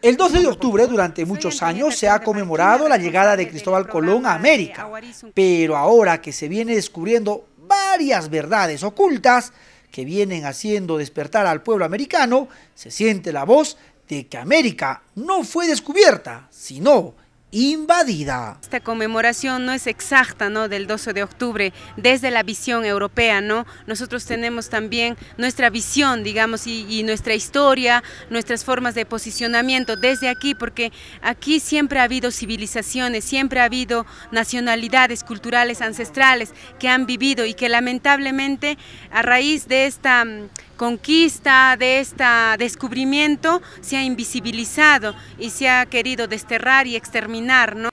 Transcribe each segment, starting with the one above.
El 12 de octubre durante muchos años se ha conmemorado la llegada de Cristóbal Colón a América, pero ahora que se viene descubriendo varias verdades ocultas que vienen haciendo despertar al pueblo americano, se siente la voz de que América no fue descubierta, sino invadida. Esta conmemoración no es exacta, ¿no? Del 12 de octubre, desde la visión europea, ¿no? Nosotros tenemos también nuestra visión, digamos, y, y nuestra historia, nuestras formas de posicionamiento desde aquí, porque aquí siempre ha habido civilizaciones, siempre ha habido nacionalidades culturales ancestrales que han vivido y que lamentablemente a raíz de esta mm, conquista, de este descubrimiento, se ha invisibilizado y se ha querido desterrar y exterminar. ¿no?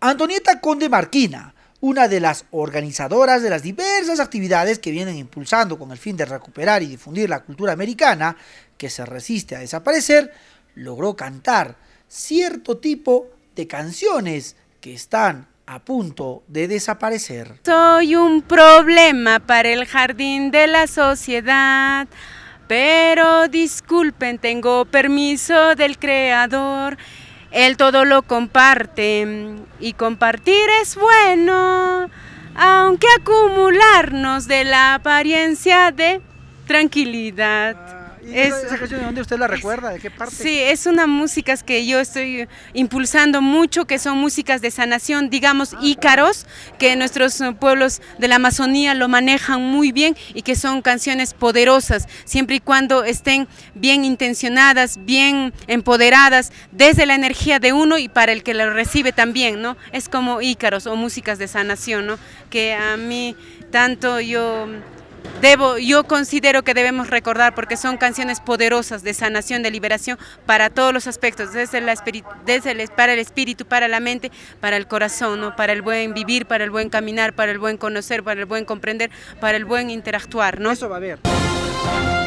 Antonieta Conde Marquina, una de las organizadoras de las diversas actividades que vienen impulsando con el fin de recuperar y difundir la cultura americana, que se resiste a desaparecer, logró cantar cierto tipo de canciones que están a punto de desaparecer. Soy un problema para el jardín de la sociedad, pero disculpen, tengo permiso del creador. Él todo lo comparte y compartir es bueno, aunque acumularnos de la apariencia de tranquilidad. Ah es, de dónde usted la recuerda? ¿De qué parte? Sí, es una música que yo estoy impulsando mucho, que son músicas de sanación, digamos ah, ícaros, que nuestros pueblos de la Amazonía lo manejan muy bien y que son canciones poderosas, siempre y cuando estén bien intencionadas, bien empoderadas, desde la energía de uno y para el que la recibe también, ¿no? Es como ícaros o músicas de sanación, ¿no? Que a mí tanto yo debo, yo considero que debemos recordar porque son canciones poderosas de sanación, de liberación para todos los aspectos, desde, la desde el, para el espíritu, para la mente, para el corazón, para el buen vivir, para el buen caminar, para el buen conocer, para el buen comprender, para el buen interactuar. ¿no? Eso va a haber.